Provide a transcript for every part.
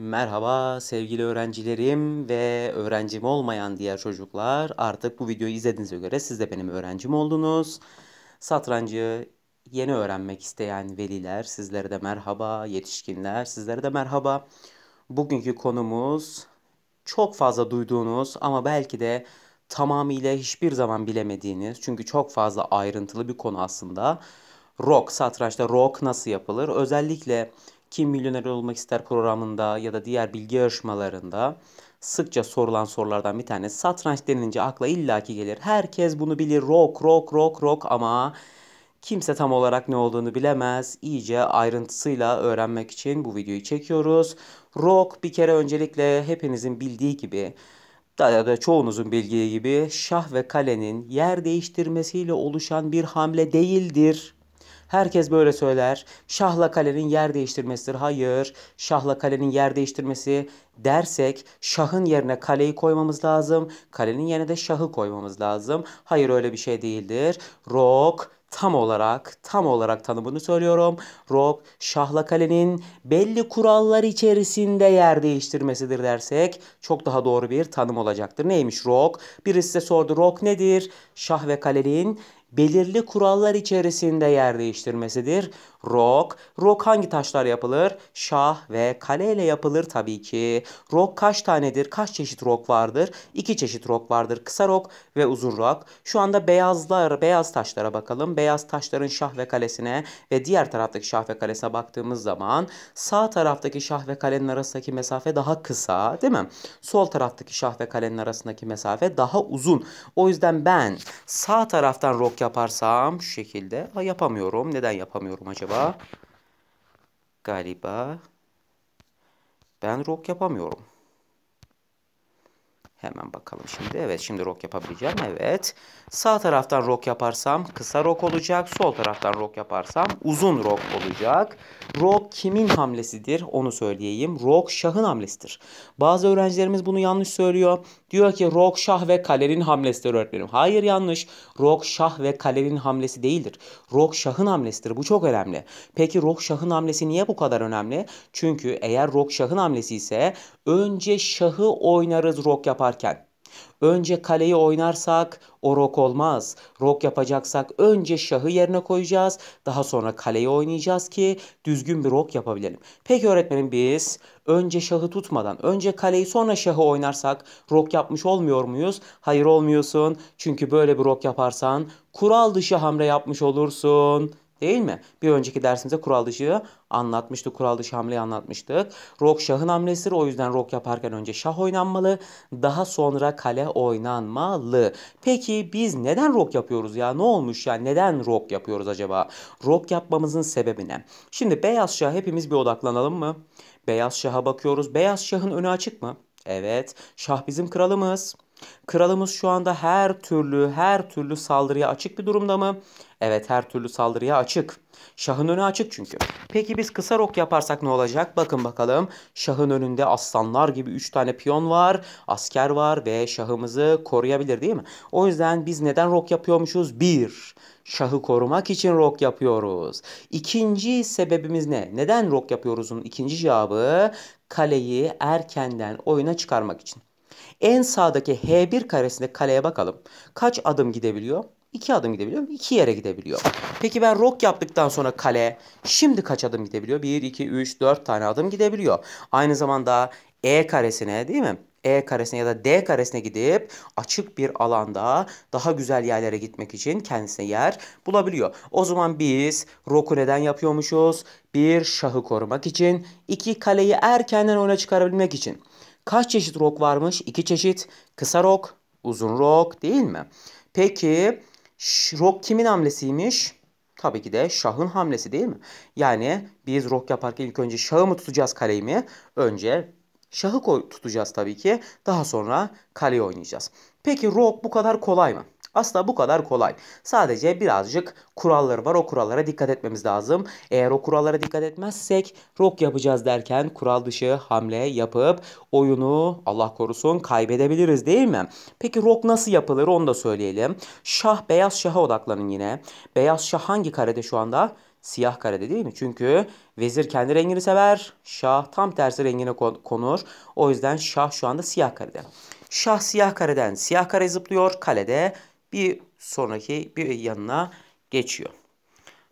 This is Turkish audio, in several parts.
Merhaba sevgili öğrencilerim ve öğrencim olmayan diğer çocuklar. Artık bu videoyu izlediğinize göre siz de benim öğrencim oldunuz. Satrancı yeni öğrenmek isteyen veliler sizlere de merhaba, yetişkinler sizlere de merhaba. Bugünkü konumuz çok fazla duyduğunuz ama belki de tamamıyla hiçbir zaman bilemediğiniz çünkü çok fazla ayrıntılı bir konu aslında. Rock, satrançta rock nasıl yapılır? Özellikle kim Milyoner Olmak İster programında ya da diğer bilgi yarışmalarında sıkça sorulan sorulardan bir tanesi. Satranç denince akla illaki gelir. Herkes bunu bilir. Rock, rock, rock, rock ama kimse tam olarak ne olduğunu bilemez. İyice ayrıntısıyla öğrenmek için bu videoyu çekiyoruz. Rock bir kere öncelikle hepinizin bildiği gibi ya da çoğunuzun bildiği gibi şah ve kalenin yer değiştirmesiyle oluşan bir hamle değildir. Herkes böyle söyler. Şahla kalenin yer değiştirmesidir. Hayır. Şahla kalenin yer değiştirmesi dersek şahın yerine kaleyi koymamız lazım. Kalenin yerine de şahı koymamız lazım. Hayır öyle bir şey değildir. Rok tam olarak tam olarak tanımını söylüyorum. Rok şahla kalenin belli kurallar içerisinde yer değiştirmesidir dersek çok daha doğru bir tanım olacaktır. Neymiş rok? Birisi size sordu rok nedir? Şah ve kalenin belirli kurallar içerisinde yer değiştirmesidir. Rok, rok hangi taşlar yapılır? Şah ve kale ile yapılır tabii ki. Rok kaç tanedir? Kaç çeşit rok vardır? İki çeşit rok vardır. Kısa rok ve uzun rok. Şu anda beyazlar, beyaz taşlara bakalım. Beyaz taşların şah ve kalesine ve diğer taraftaki şah ve kalesine baktığımız zaman sağ taraftaki şah ve kalenin arasındaki mesafe daha kısa değil mi? Sol taraftaki şah ve kalenin arasındaki mesafe daha uzun. O yüzden ben sağ taraftan rok yaparsam şu şekilde. Ha, yapamıyorum. Neden yapamıyorum acaba? Galiba ben rock yapamıyorum. Hemen bakalım şimdi. Evet şimdi rok yapabileceğim. Evet. Sağ taraftan rok yaparsam kısa rok olacak. Sol taraftan rok yaparsam uzun rok olacak. Rok kimin hamlesidir onu söyleyeyim. Rok şahın hamlesidir. Bazı öğrencilerimiz bunu yanlış söylüyor. Diyor ki rok şah ve kalenin hamlesidir öğretmenim. Hayır yanlış. Rok şah ve kalenin hamlesi değildir. Rok şahın hamlesidir. Bu çok önemli. Peki rok şahın hamlesi niye bu kadar önemli? Çünkü eğer rok şahın hamlesi ise önce şahı oynarız rok yapar yaparken. Önce kaleyi oynarsak o rok olmaz. Rok yapacaksak önce şahı yerine koyacağız. Daha sonra kaleyi oynayacağız ki düzgün bir rok yapabilelim. Peki öğretmenim biz önce şahı tutmadan önce kaleyi sonra şahı oynarsak rok yapmış olmuyor muyuz? Hayır olmuyorsun. Çünkü böyle bir rok yaparsan kural dışı hamle yapmış olursun Değil mi? Bir önceki dersimizde kural dışı anlatmıştık. Kural dışı hamleyi anlatmıştık. Rok şahın hamlesidir. O yüzden rok yaparken önce şah oynanmalı. Daha sonra kale oynanmalı. Peki biz neden rok yapıyoruz ya? Ne olmuş ya? Neden rok yapıyoruz acaba? Rok yapmamızın sebebi ne? Şimdi beyaz şah hepimiz bir odaklanalım mı? Beyaz şaha bakıyoruz. Beyaz şahın önü açık mı? Evet. Şah bizim kralımız. Kralımız şu anda her türlü her türlü saldırıya açık bir durumda mı? Evet her türlü saldırıya açık. Şahın önü açık çünkü. Peki biz kısa rok yaparsak ne olacak? Bakın bakalım. Şahın önünde aslanlar gibi 3 tane piyon var. Asker var ve şahımızı koruyabilir değil mi? O yüzden biz neden rok yapıyormuşuz? 1. Şahı korumak için rok yapıyoruz. İkinci sebebimiz ne? Neden rok yapıyoruzun ikinci cevabı? Kaleyi erkenden oyuna çıkarmak için. En sağdaki H1 karesinde kaleye bakalım. Kaç adım gidebiliyor? 2 adım gidebiliyor. 2 yere gidebiliyor. Peki ben rok yaptıktan sonra kale şimdi kaç adım gidebiliyor? 1, 2, 3, 4 tane adım gidebiliyor. Aynı zamanda E karesine değil mi? E karesine ya da D karesine gidip açık bir alanda daha güzel yerlere gitmek için kendisine yer bulabiliyor. O zaman biz roku neden yapıyormuşuz? Bir şahı korumak için, iki kaleyi erkenden öne çıkarabilmek için. Kaç çeşit rok varmış? İki çeşit. Kısa rok, uzun rok değil mi? Peki rok kimin hamlesiymiş? Tabii ki de şahın hamlesi değil mi? Yani biz rok yaparken ilk önce şahı mı tutacağız kaleyi mi? Önce şahı tutacağız tabii ki. Daha sonra kaleyi oynayacağız. Peki rok bu kadar kolay mı? Aslında bu kadar kolay. Sadece birazcık kuralları var. O kurallara dikkat etmemiz lazım. Eğer o kurallara dikkat etmezsek rok yapacağız derken kural dışı hamle yapıp oyunu Allah korusun kaybedebiliriz değil mi? Peki rok nasıl yapılır onu da söyleyelim. Şah beyaz şaha odaklanın yine. Beyaz şah hangi karede şu anda? Siyah karede değil mi? Çünkü vezir kendi rengini sever. Şah tam tersi rengine konur. O yüzden şah şu anda siyah karede. Şah siyah kareden siyah kare zıplıyor. Kalede bir sonraki bir yanına geçiyor.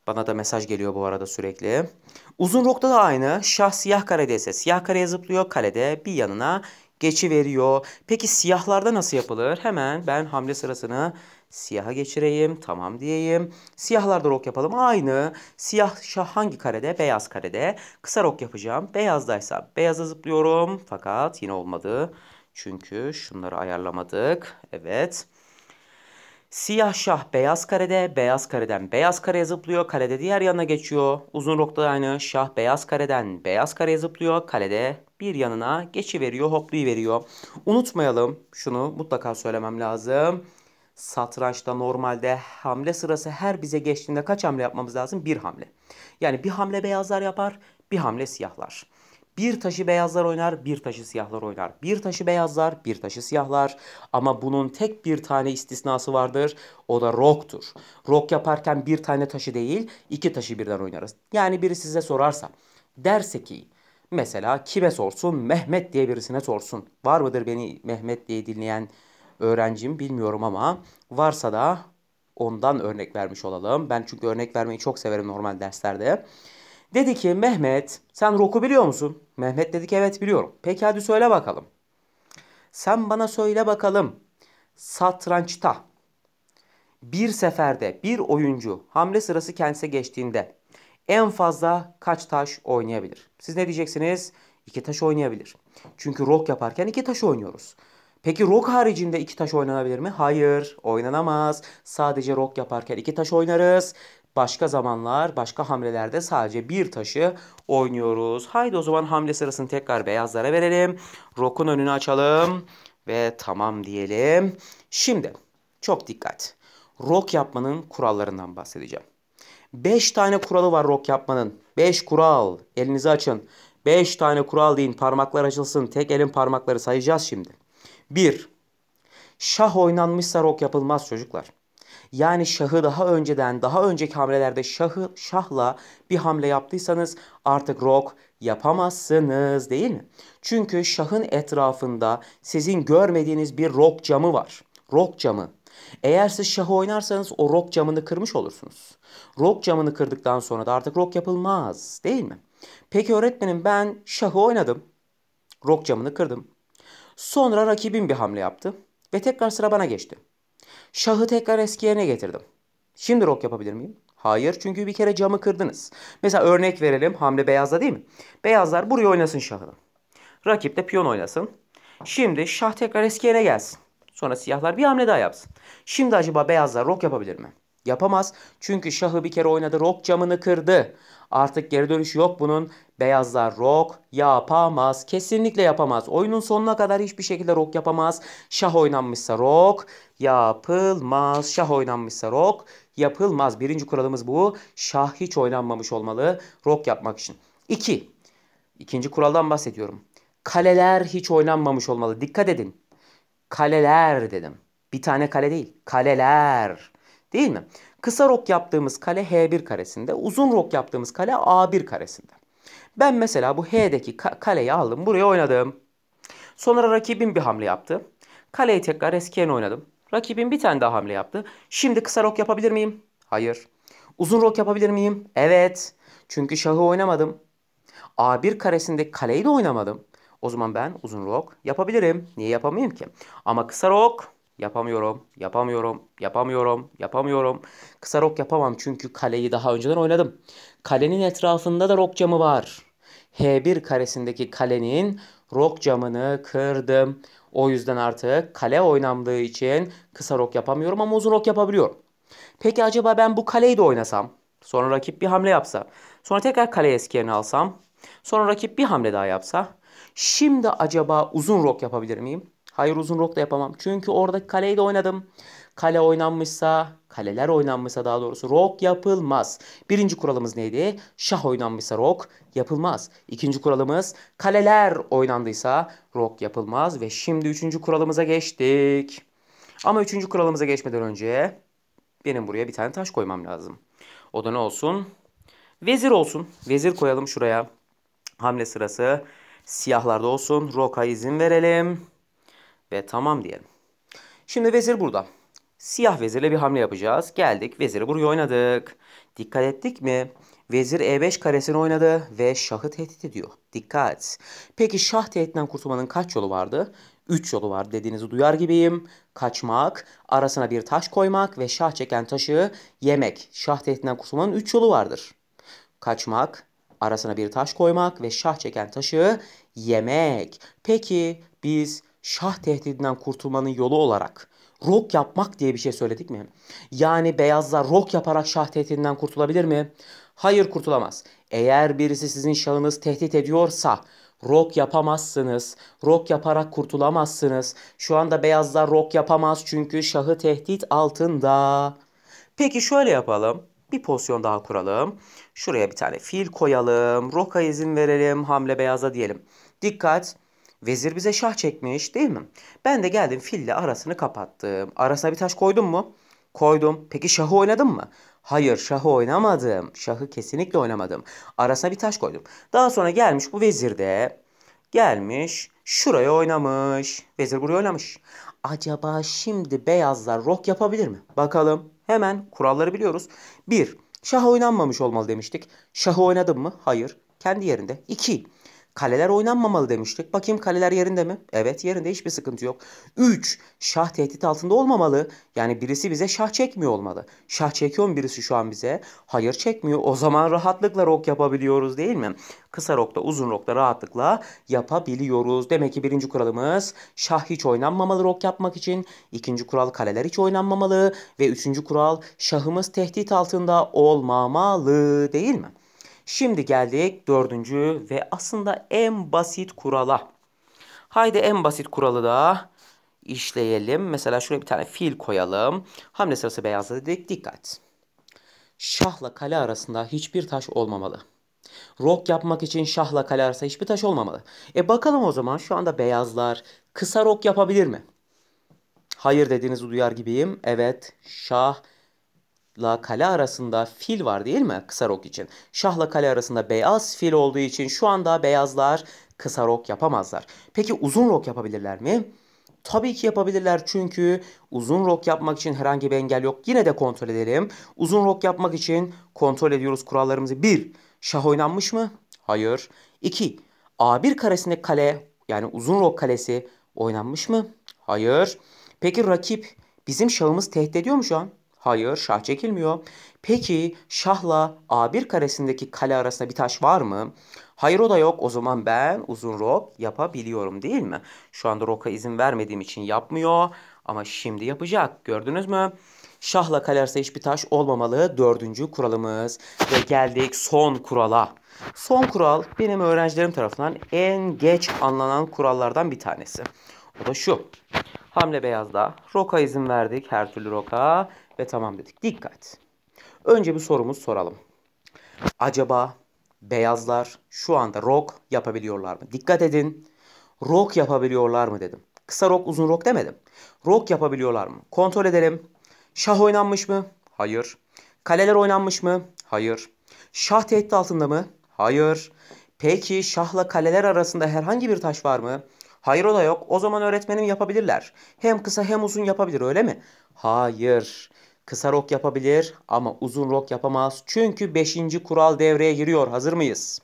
Bana da mesaj geliyor bu arada sürekli. Uzun rokta da aynı. Şah siyah karede ise siyah kareye zıplıyor. Kalede bir yanına geçi veriyor. Peki siyahlarda nasıl yapılır? Hemen ben hamle sırasını siyaha geçireyim. Tamam diyeyim. Siyahlarda rok yapalım. Aynı. Siyah şah hangi karede? Beyaz karede. Kısa rok yapacağım. Beyazdaysa beyaza zıplıyorum. Fakat yine olmadı. Çünkü şunları ayarlamadık. Evet. Siyah şah beyaz karede, beyaz kareden beyaz kareye zıplıyor, kalede diğer yana geçiyor. Uzun rokta aynı şah beyaz kareden beyaz kareye zıplıyor, kalede bir yanına geçi veriyor, hopluyu veriyor. Unutmayalım şunu mutlaka söylemem lazım. Satrançta normalde hamle sırası her bize geçtiğinde kaç hamle yapmamız lazım? Bir hamle. Yani bir hamle beyazlar yapar, bir hamle siyahlar. Bir taşı beyazlar oynar, bir taşı siyahlar oynar. Bir taşı beyazlar, bir taşı siyahlar. Ama bunun tek bir tane istisnası vardır. O da rock'tur. Rock yaparken bir tane taşı değil, iki taşı birden oynarız. Yani biri size sorarsa, derse ki mesela kime sorsun? Mehmet diye birisine sorsun. Var mıdır beni Mehmet diye dinleyen öğrencim bilmiyorum ama varsa da ondan örnek vermiş olalım. Ben çünkü örnek vermeyi çok severim normal derslerde. Dedi ki Mehmet sen roku biliyor musun? Mehmet dedi ki evet biliyorum. Peki hadi söyle bakalım. Sen bana söyle bakalım. Satrançta bir seferde bir oyuncu hamle sırası kendisine geçtiğinde en fazla kaç taş oynayabilir? Siz ne diyeceksiniz? İki taş oynayabilir. Çünkü rok yaparken iki taş oynuyoruz. Peki rok haricinde iki taş oynanabilir mi? Hayır, oynanamaz. Sadece rok yaparken iki taş oynarız. Başka zamanlar, başka hamlelerde sadece bir taşı oynuyoruz. Haydi o zaman hamle sırasını tekrar beyazlara verelim. Rok'un önünü açalım ve tamam diyelim. Şimdi çok dikkat. Rok yapmanın kurallarından bahsedeceğim. 5 tane kuralı var rok yapmanın. 5 kural. Elinizi açın. 5 tane kural deyin. Parmaklar açılsın. Tek elin parmakları sayacağız şimdi. 1. Şah oynanmışsa rok yapılmaz çocuklar. Yani şahı daha önceden, daha önceki hamlelerde şahı şahla bir hamle yaptıysanız artık rok yapamazsınız değil mi? Çünkü şahın etrafında sizin görmediğiniz bir rok camı var. Rok camı. Eğer siz şahı oynarsanız o rok camını kırmış olursunuz. Rok camını kırdıktan sonra da artık rok yapılmaz değil mi? Peki öğretmenim ben şahı oynadım. Rok camını kırdım. Sonra rakibim bir hamle yaptı ve tekrar sıra bana geçti. Şahı tekrar eski yerine getirdim. Şimdi rok yapabilir miyim? Hayır çünkü bir kere camı kırdınız. Mesela örnek verelim hamle beyazda değil mi? Beyazlar buraya oynasın şahını. Rakip de piyon oynasın. Şimdi şah tekrar eski yerine gelsin. Sonra siyahlar bir hamle daha yapsın. Şimdi acaba beyazlar rok yapabilir mi? yapamaz. Çünkü şahı bir kere oynadı. Rok camını kırdı. Artık geri dönüş yok bunun. Beyazlar rok yapamaz. Kesinlikle yapamaz. Oyunun sonuna kadar hiçbir şekilde rok yapamaz. Şah oynanmışsa rok yapılmaz. Şah oynanmışsa rok yapılmaz. Birinci kuralımız bu. Şah hiç oynanmamış olmalı rok yapmak için. 2. İki, ikinci kuraldan bahsediyorum. Kaleler hiç oynanmamış olmalı. Dikkat edin. Kaleler dedim. Bir tane kale değil. Kaleler. Değil mi? Kısa rok yaptığımız kale H1 karesinde, uzun rok yaptığımız kale A1 karesinde. Ben mesela bu H'deki kaleyi aldım, buraya oynadım. Sonra rakibim bir hamle yaptı. Kaleyi tekrar eski oynadım. Rakibim bir tane daha hamle yaptı. Şimdi kısa rok yapabilir miyim? Hayır. Uzun rok yapabilir miyim? Evet. Çünkü şahı oynamadım. A1 karesindeki kaleyi de oynamadım. O zaman ben uzun rok yapabilirim. Niye yapamayayım ki? Ama kısa rok Yapamıyorum, yapamıyorum, yapamıyorum, yapamıyorum. Kısa rok yapamam çünkü kaleyi daha önceden oynadım. Kalenin etrafında da rok camı var. H1 karesindeki kalenin rok camını kırdım. O yüzden artık kale oynandığı için kısa rok yapamıyorum ama uzun rok yapabiliyorum. Peki acaba ben bu kaleyi de oynasam? Sonra rakip bir hamle yapsa. Sonra tekrar kale eski yerine alsam. Sonra rakip bir hamle daha yapsa. Şimdi acaba uzun rok yapabilir miyim? Hayır uzun rok da yapamam. Çünkü oradaki kaleyi de oynadım. Kale oynanmışsa, kaleler oynanmışsa daha doğrusu rok yapılmaz. Birinci kuralımız neydi? Şah oynanmışsa rok yapılmaz. İkinci kuralımız kaleler oynandıysa rok yapılmaz. Ve şimdi üçüncü kuralımıza geçtik. Ama üçüncü kuralımıza geçmeden önce benim buraya bir tane taş koymam lazım. O da ne olsun? Vezir olsun. Vezir koyalım şuraya. Hamle sırası siyahlarda olsun. Roka izin verelim ve tamam diyelim. Şimdi vezir burada. Siyah vezirle bir hamle yapacağız. Geldik veziri buraya oynadık. Dikkat ettik mi? Vezir E5 karesini oynadı ve şahı tehdit ediyor. Dikkat. Peki şah tehditten kurtulmanın kaç yolu vardı? 3 yolu var dediğinizi duyar gibiyim. Kaçmak, arasına bir taş koymak ve şah çeken taşı yemek. Şah tehditten kurtulmanın 3 yolu vardır. Kaçmak, arasına bir taş koymak ve şah çeken taşı yemek. Peki biz şah tehdidinden kurtulmanın yolu olarak rok yapmak diye bir şey söyledik mi? Yani beyazlar rok yaparak şah tehdidinden kurtulabilir mi? Hayır kurtulamaz. Eğer birisi sizin şahınız tehdit ediyorsa rok yapamazsınız. Rok yaparak kurtulamazsınız. Şu anda beyazlar rok yapamaz çünkü şahı tehdit altında. Peki şöyle yapalım. Bir pozisyon daha kuralım. Şuraya bir tane fil koyalım. Roka izin verelim. Hamle beyaza diyelim. Dikkat. Vezir bize şah çekmiş değil mi? Ben de geldim fille arasını kapattım. Arasına bir taş koydum mu? Koydum. Peki şahı oynadın mı? Hayır şahı oynamadım. Şahı kesinlikle oynamadım. Arasına bir taş koydum. Daha sonra gelmiş bu vezir de gelmiş şuraya oynamış. Vezir buraya oynamış. Acaba şimdi beyazlar rok yapabilir mi? Bakalım. Hemen kuralları biliyoruz. 1. Şah oynanmamış olmalı demiştik. Şahı oynadın mı? Hayır. Kendi yerinde. 2. Kaleler oynanmamalı demiştik. Bakayım kaleler yerinde mi? Evet yerinde hiçbir sıkıntı yok. 3. Şah tehdit altında olmamalı. Yani birisi bize şah çekmiyor olmalı. Şah çekiyor mu birisi şu an bize? Hayır çekmiyor. O zaman rahatlıkla rok yapabiliyoruz değil mi? Kısa rokta uzun rokta rahatlıkla yapabiliyoruz. Demek ki birinci kuralımız şah hiç oynanmamalı rok yapmak için. İkinci kural kaleler hiç oynanmamalı. Ve üçüncü kural şahımız tehdit altında olmamalı değil mi? Şimdi geldik dördüncü ve aslında en basit kurala. Haydi en basit kuralı da işleyelim. Mesela şuraya bir tane fil koyalım. Hamle sırası beyazla dedik. Dikkat. Şahla kale arasında hiçbir taş olmamalı. Rok yapmak için şahla kale arasında hiçbir taş olmamalı. E bakalım o zaman şu anda beyazlar kısa rok yapabilir mi? Hayır dediğinizi duyar gibiyim. Evet şah Şahla kale arasında fil var değil mi Kısarok için? Şahla kale arasında beyaz fil olduğu için şu anda beyazlar kısarok yapamazlar. Peki uzun rok yapabilirler mi? Tabii ki yapabilirler çünkü uzun rok yapmak için herhangi bir engel yok. Yine de kontrol edelim. Uzun rok yapmak için kontrol ediyoruz kurallarımızı. 1. Şah oynanmış mı? Hayır. 2. A1 karesinde kale yani uzun rok kalesi oynanmış mı? Hayır. Peki rakip bizim şahımız tehdit ediyor mu şu an? Hayır şah çekilmiyor. Peki şahla A1 karesindeki kale arasında bir taş var mı? Hayır o da yok. O zaman ben uzun rok yapabiliyorum değil mi? Şu anda roka izin vermediğim için yapmıyor. Ama şimdi yapacak. Gördünüz mü? Şahla kale arasında hiçbir taş olmamalı. Dördüncü kuralımız. Ve geldik son kurala. Son kural benim öğrencilerim tarafından en geç anlanan kurallardan bir tanesi. O da şu. Hamle beyazda roka izin verdik her türlü roka ve tamam dedik. Dikkat. Önce bir sorumuz soralım. Acaba beyazlar şu anda rock yapabiliyorlar mı? Dikkat edin. Rock yapabiliyorlar mı dedim. Kısa rock, uzun rock demedim. Rock yapabiliyorlar mı? Kontrol edelim. Şah oynanmış mı? Hayır. Kaleler oynanmış mı? Hayır. Şah tehdit altında mı? Hayır. Peki şahla kaleler arasında herhangi bir taş var mı? Hayır o da yok. O zaman öğretmenim yapabilirler. Hem kısa hem uzun yapabilir öyle mi? Hayır kısa rok yapabilir ama uzun rok yapamaz. Çünkü 5. kural devreye giriyor. Hazır mıyız?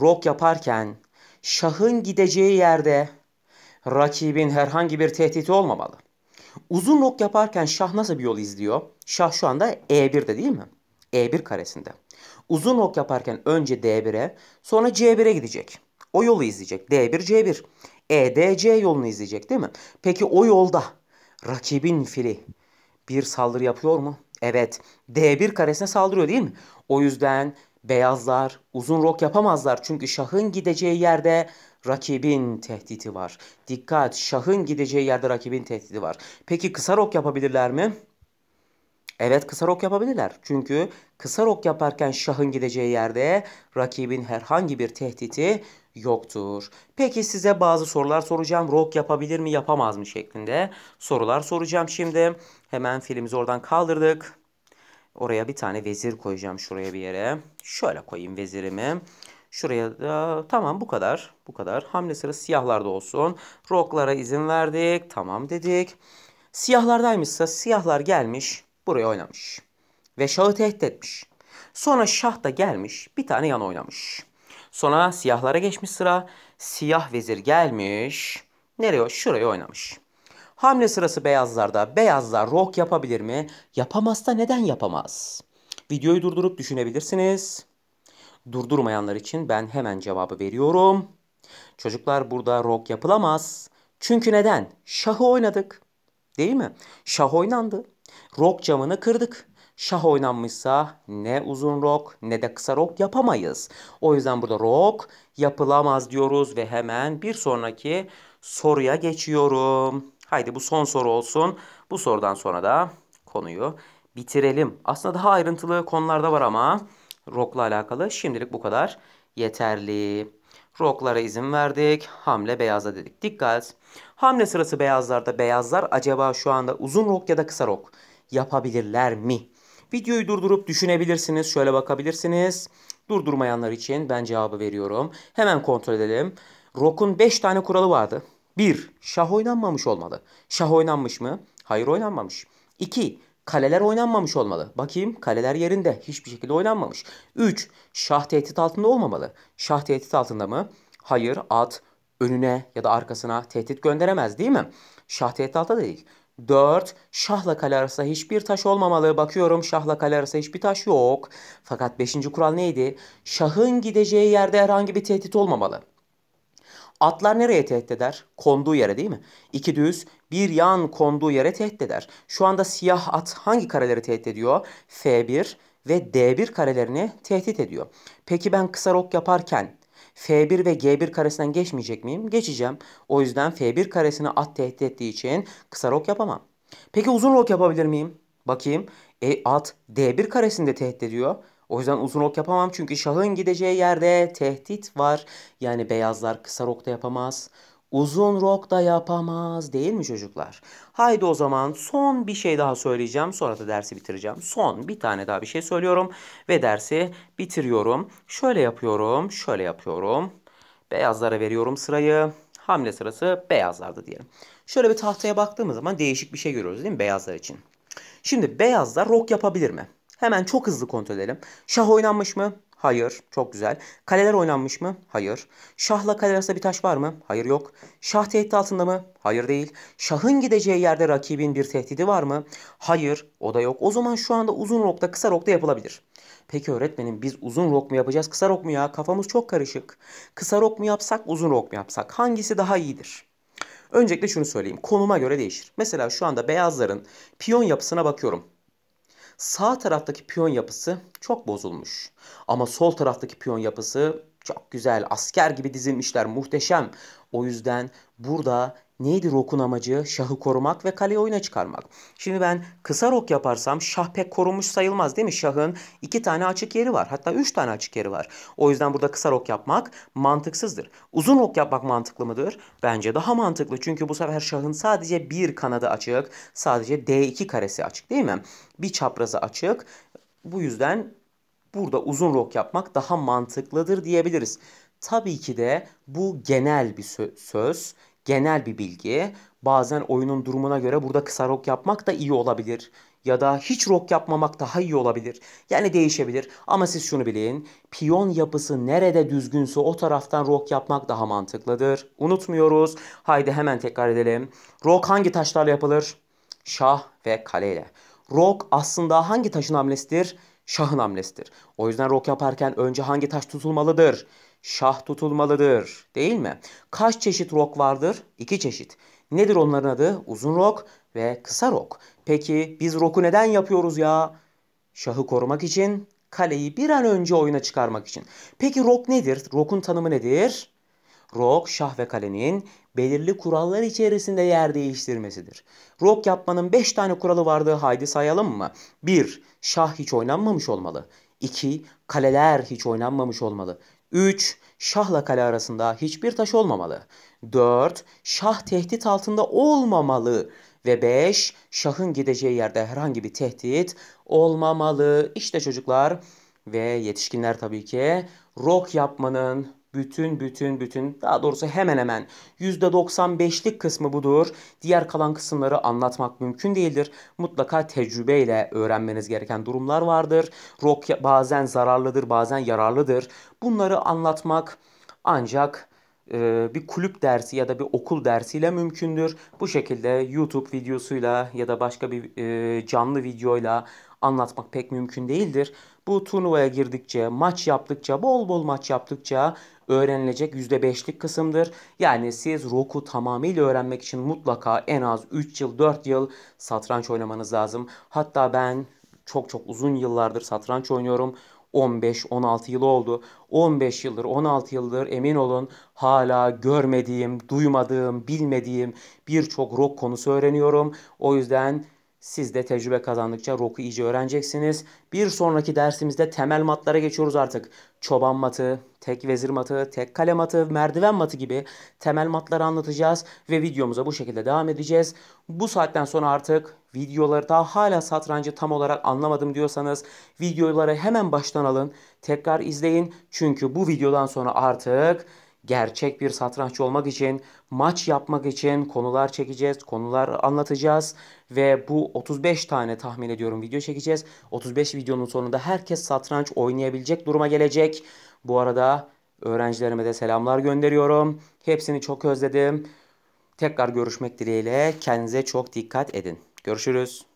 Rok yaparken şahın gideceği yerde rakibin herhangi bir tehdidi olmamalı. Uzun rok yaparken şah nasıl bir yol izliyor? Şah şu anda E1'de değil mi? E1 karesinde. Uzun rok yaparken önce D1'e sonra C1'e gidecek. O yolu izleyecek. D1, C1. E d c yolunu izleyecek değil mi? Peki o yolda rakibin fili bir saldırı yapıyor mu? Evet. D1 karesine saldırıyor değil mi? O yüzden beyazlar uzun rok yapamazlar. Çünkü şahın gideceği yerde rakibin tehdidi var. Dikkat şahın gideceği yerde rakibin tehdidi var. Peki kısa rok yapabilirler mi? Evet kısa rok yapabilirler. Çünkü kısa rok yaparken şahın gideceği yerde rakibin herhangi bir tehdidi yoktur. Peki size bazı sorular soracağım. Rock yapabilir mi yapamaz mı şeklinde sorular soracağım şimdi. Hemen filimizi oradan kaldırdık. Oraya bir tane vezir koyacağım şuraya bir yere. Şöyle koyayım vezirimi. Şuraya da tamam bu kadar. Bu kadar. Hamle sıra siyahlarda olsun. Rocklara izin verdik. Tamam dedik. Siyahlardaymışsa siyahlar gelmiş. Buraya oynamış. Ve şahı tehdit etmiş. Sonra şah da gelmiş. Bir tane yan oynamış. Sonra siyahlara geçmiş sıra. Siyah vezir gelmiş. Nereye? Şuraya oynamış. Hamle sırası beyazlarda. Beyazlar rok yapabilir mi? Yapamazsa neden yapamaz? Videoyu durdurup düşünebilirsiniz. Durdurmayanlar için ben hemen cevabı veriyorum. Çocuklar burada rok yapılamaz. Çünkü neden? Şahı oynadık. Değil mi? Şah oynandı. Rok camını kırdık şah oynanmışsa ne uzun rok ne de kısa rok yapamayız. O yüzden burada rok yapılamaz diyoruz ve hemen bir sonraki soruya geçiyorum. Haydi bu son soru olsun. Bu sorudan sonra da konuyu bitirelim. Aslında daha ayrıntılı konularda var ama rokla alakalı şimdilik bu kadar yeterli. Roklara izin verdik. Hamle beyazda dedik. Dikkat. Hamle sırası beyazlarda. Beyazlar acaba şu anda uzun rok ya da kısa rok yapabilirler mi? Videoyu durdurup düşünebilirsiniz. Şöyle bakabilirsiniz. Durdurmayanlar için ben cevabı veriyorum. Hemen kontrol edelim. Rock'un 5 tane kuralı vardı. 1. Şah oynanmamış olmalı. Şah oynanmış mı? Hayır oynanmamış. 2. Kaleler oynanmamış olmalı. Bakayım kaleler yerinde. Hiçbir şekilde oynanmamış. 3. Şah tehdit altında olmamalı. Şah tehdit altında mı? Hayır at önüne ya da arkasına tehdit gönderemez değil mi? Şah tehdit altında değil. 4. Şahla kale arasında hiçbir taş olmamalı. Bakıyorum şahla kale arasında hiçbir taş yok. Fakat 5. kural neydi? Şahın gideceği yerde herhangi bir tehdit olmamalı. Atlar nereye tehdit eder? Konduğu yere değil mi? İki düz bir yan konduğu yere tehdit eder. Şu anda siyah at hangi kareleri tehdit ediyor? F1 ve D1 karelerini tehdit ediyor. Peki ben kısa rok yaparken F1 ve G1 karesinden geçmeyecek miyim? Geçeceğim. O yüzden F1 karesini at tehdit ettiği için kısa rok yapamam. Peki uzun rok yapabilir miyim? Bakayım. E, at D1 karesinde tehdit ediyor. O yüzden uzun rok yapamam çünkü şahın gideceği yerde tehdit var. Yani beyazlar kısa rokta yapamaz. Uzun rock da yapamaz değil mi çocuklar? Haydi o zaman son bir şey daha söyleyeceğim. Sonra da dersi bitireceğim. Son bir tane daha bir şey söylüyorum. Ve dersi bitiriyorum. Şöyle yapıyorum. Şöyle yapıyorum. Beyazlara veriyorum sırayı. Hamle sırası beyazlarda diyelim. Şöyle bir tahtaya baktığımız zaman değişik bir şey görüyoruz değil mi beyazlar için? Şimdi beyazlar rock yapabilir mi? Hemen çok hızlı kontrol edelim. Şah oynanmış mı? Hayır. Çok güzel. Kaleler oynanmış mı? Hayır. Şahla kale arasında bir taş var mı? Hayır yok. Şah tehdit altında mı? Hayır değil. Şahın gideceği yerde rakibin bir tehdidi var mı? Hayır. O da yok. O zaman şu anda uzun rokta kısa rokta yapılabilir. Peki öğretmenim biz uzun rok mu yapacağız kısa rok mu ya? Kafamız çok karışık. Kısa rok mu yapsak uzun rok mu yapsak? Hangisi daha iyidir? Öncelikle şunu söyleyeyim. Konuma göre değişir. Mesela şu anda beyazların piyon yapısına bakıyorum. Sağ taraftaki piyon yapısı çok bozulmuş. Ama sol taraftaki piyon yapısı çok güzel asker gibi dizilmişler muhteşem. O yüzden burada neydi rokun amacı? Şahı korumak ve kaleyi oyuna çıkarmak. Şimdi ben kısa rok yaparsam şah pek korunmuş sayılmaz değil mi? Şahın iki tane açık yeri var. Hatta üç tane açık yeri var. O yüzden burada kısa rok yapmak mantıksızdır. Uzun rok yapmak mantıklı mıdır? Bence daha mantıklı. Çünkü bu sefer şahın sadece bir kanadı açık. Sadece D2 karesi açık değil mi? Bir çaprazı açık. Bu yüzden burada uzun rok yapmak daha mantıklıdır diyebiliriz. Tabii ki de bu genel bir söz, genel bir bilgi. Bazen oyunun durumuna göre burada kısa rok yapmak da iyi olabilir. Ya da hiç rok yapmamak daha iyi olabilir. Yani değişebilir. Ama siz şunu bileyin. Piyon yapısı nerede düzgünse o taraftan rok yapmak daha mantıklıdır. Unutmuyoruz. Haydi hemen tekrar edelim. Rok hangi taşlarla yapılır? Şah ve kaleyle. Rok aslında hangi taşın hamlesidir? şahın hamlesidir. O yüzden rok yaparken önce hangi taş tutulmalıdır? Şah tutulmalıdır değil mi? Kaç çeşit rok vardır? İki çeşit. Nedir onların adı? Uzun rok ve kısa rok. Peki biz roku neden yapıyoruz ya? Şahı korumak için, kaleyi bir an önce oyuna çıkarmak için. Peki rok nedir? Rokun tanımı nedir? Rok, şah ve kalenin belirli kurallar içerisinde yer değiştirmesidir. Rock yapmanın 5 tane kuralı vardı haydi sayalım mı? 1. Şah hiç oynanmamış olmalı. 2. Kaleler hiç oynanmamış olmalı. 3. Şahla kale arasında hiçbir taş olmamalı. 4. Şah tehdit altında olmamalı. Ve 5. Şahın gideceği yerde herhangi bir tehdit olmamalı. İşte çocuklar ve yetişkinler tabii ki rock yapmanın bütün bütün bütün daha doğrusu hemen hemen %95'lik kısmı budur. Diğer kalan kısımları anlatmak mümkün değildir. Mutlaka tecrübeyle öğrenmeniz gereken durumlar vardır. Rock bazen zararlıdır bazen yararlıdır. Bunları anlatmak ancak e, bir kulüp dersi ya da bir okul dersiyle mümkündür. Bu şekilde YouTube videosuyla ya da başka bir e, canlı videoyla anlatmak pek mümkün değildir. Bu turnuvaya girdikçe, maç yaptıkça, bol bol maç yaptıkça öğrenilecek %5'lik kısımdır. Yani siz Roku tamamıyla öğrenmek için mutlaka en az 3 yıl 4 yıl satranç oynamanız lazım. Hatta ben çok çok uzun yıllardır satranç oynuyorum. 15-16 yıl oldu. 15 yıldır, 16 yıldır emin olun hala görmediğim, duymadığım, bilmediğim birçok rock konusu öğreniyorum. O yüzden siz de tecrübe kazandıkça roku iyice öğreneceksiniz. Bir sonraki dersimizde temel matlara geçiyoruz artık. Çoban matı, tek vezir matı, tek kale matı, merdiven matı gibi temel matları anlatacağız ve videomuza bu şekilde devam edeceğiz. Bu saatten sonra artık videoları da hala satrancı tam olarak anlamadım diyorsanız videoları hemen baştan alın. Tekrar izleyin çünkü bu videodan sonra artık gerçek bir satranççı olmak için, maç yapmak için konular çekeceğiz, konular anlatacağız ve bu 35 tane tahmin ediyorum video çekeceğiz. 35 videonun sonunda herkes satranç oynayabilecek duruma gelecek. Bu arada öğrencilerime de selamlar gönderiyorum. Hepsini çok özledim. Tekrar görüşmek dileğiyle kendinize çok dikkat edin. Görüşürüz.